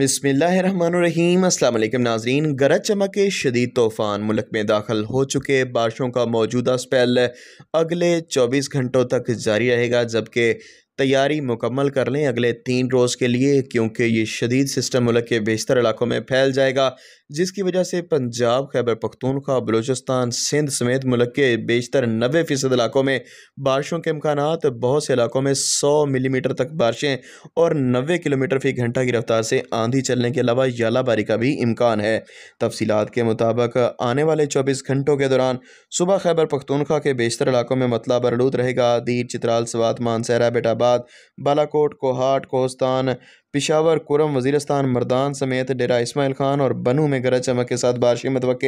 अस्सलाम अल्लाम नाजरीन गरज चमक के शदीद तूफ़ान मुल्क में दाखिल हो चुके बारिशों का मौजूदा स्पेल अगले 24 घंटों तक जारी रहेगा जबकि तैयारी मुकम्मल कर लें अगले तीन रोज़ के लिए क्योंकि ये शदीद सिस्टम मुल्क के बेशतर इलाकों में फैल जाएगा जिसकी वजह से पंजाब खैबर पख्तूनखा बलूचिस्तान सिंध समेत मुल्क के बेशतर नबे फ़ीसद इलाकों में बारिशों के इम्कान बहुत से इलाकों में सौ मिलीमीटर तक बारिशें और नबे किलोमीटर फ़ी घंटा की रफ्तार से आंधी चलने के अलावा यालाबारी का भी इम्कान है तफसीत के मुताबिक आने वाले चौबीस घंटों के दौरान सुबह खैबर पख्तूनखा के बेशतर इलाकों में मतला बरलूद रहेगा दीर चित्राल सवात मानसहरा बेटाबाद फरीदाबाद बालाकोट कोहाट कोहस्तान पिशावर कुरम वजीरस्तान मरदान समेत डेरा इसमाइल खान और बनू में गरज चमक के साथ बारिश मतवक़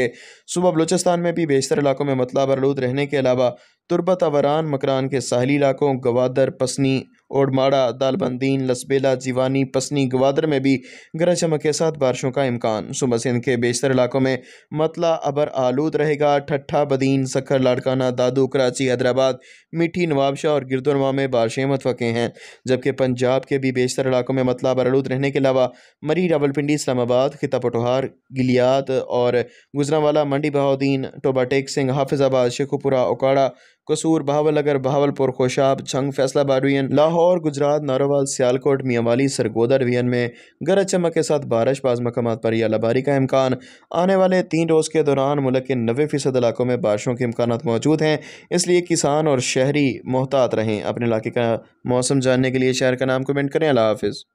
सुबह बलूचिस्तान में भी बेशतर इलाकों में मतला बरलूद रहने के अलावा तुरबत अवरान मकरान के साहली इलाकों गवादर पसनी ओडमाड़ा दालबंदीन लसबेला जीवानी पसनी गवादर में भी गरज चमक के साथ बारिशों का इम्कान सुबह सिंध के बेशतर इलाकों में मतला अबर आलूद रहेगा ठट्ठा बदीन सखर लाड़काना दादू कराची हैदराबाद मीठी नवाबशाह और गिरदुरमा में बारिशें मतवक़े हैं जबकि पंजाब के भी बेशतर इलाकों में मतला अबर आलूद रहने के अलावा मरी रावलपिंडी इस्लामाबाद खिता पटोहार गिलियात और गुजरावाला मंडी बहाउद्दीन टोबाटेक सिंह हाफिजाबाद शेखुपुरा ओकाड़ा कसूर बहावलगर बहावलपुर खोशाब छंग फैसला डिवीजन लाहौर गुजरात नारोवाल सियालकोट मियावाली सरगोदा डिवीजन में गरज चमक के साथ बारिश बाज मकाम पर यालाबारी का इम्कान आने वाले तीन रोज़ के दौरान मुल्क के नबे फ़ीसद इलाकों में बारिशों के इम्कान मौजूद हैं इसलिए किसान और शहरी मोहतात रहें अपने इलाके का मौसम जानने के लिए शहर का नाम कमेंट करें अला हाफिज़